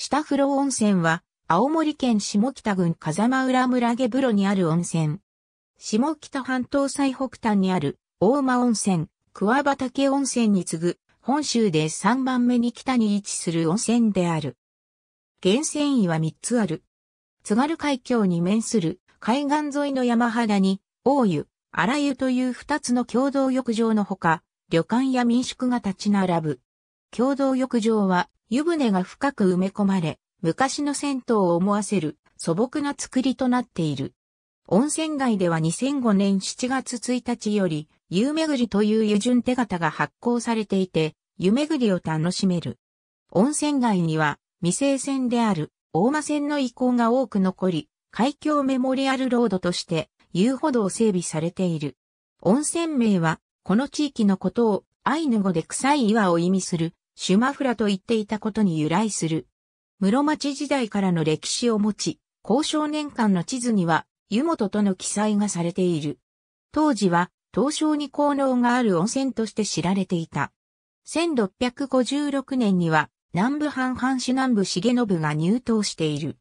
下風呂温泉は、青森県下北郡風間浦村下風呂にある温泉。下北半島最北端にある、大間温泉、桑畑温泉に次ぐ、本州で3番目に北に位置する温泉である。源泉位は3つある。津軽海峡に面する海岸沿いの山肌に、大湯、荒湯という2つの共同浴場のほか、旅館や民宿が立ち並ぶ。共同浴場は湯船が深く埋め込まれ、昔の銭湯を思わせる素朴な作りとなっている。温泉街では2005年7月1日より、湯巡りという湯順手形が発行されていて、湯巡りを楽しめる。温泉街には、未成線である大間線の遺構が多く残り、海峡メモリアルロードとして遊歩道整備されている。温泉名は、この地域のことをアイヌ語で臭い岩を意味するシュマフラと言っていたことに由来する。室町時代からの歴史を持ち、交渉年間の地図には、湯本との記載がされている。当時は、東証に効能がある温泉として知られていた。1656年には、南部藩藩主南部重信が入島している。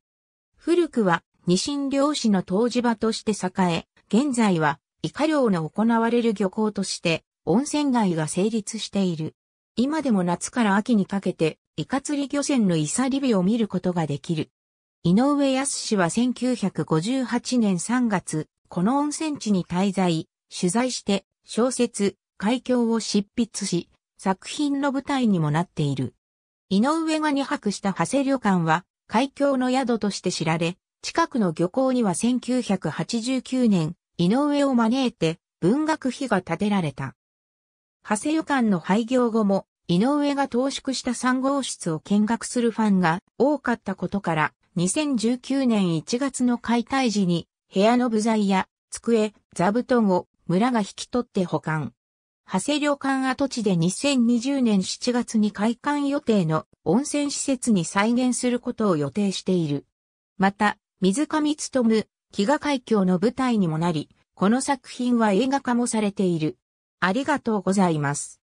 古くは、二神漁師の湯治場として栄え、現在は、イカ漁の行われる漁港として、温泉街が成立している。今でも夏から秋にかけて、イカ釣り漁船のイサリビを見ることができる。井上康氏は1958年3月、この温泉地に滞在、取材して、小説、海峡を執筆し、作品の舞台にもなっている。井上が2泊した長谷旅館は、海峡の宿として知られ、近くの漁港には1989年、井上を招いて文学碑が建てられた。長谷予館の廃業後も、井上が投縮した3号室を見学するファンが多かったことから、2019年1月の解体時に、部屋の部材や机、座布団を村が引き取って保管。長谷旅館跡地で2020年7月に開館予定の温泉施設に再現することを予定している。また、水上務、飢餓海峡の舞台にもなり、この作品は映画化もされている。ありがとうございます。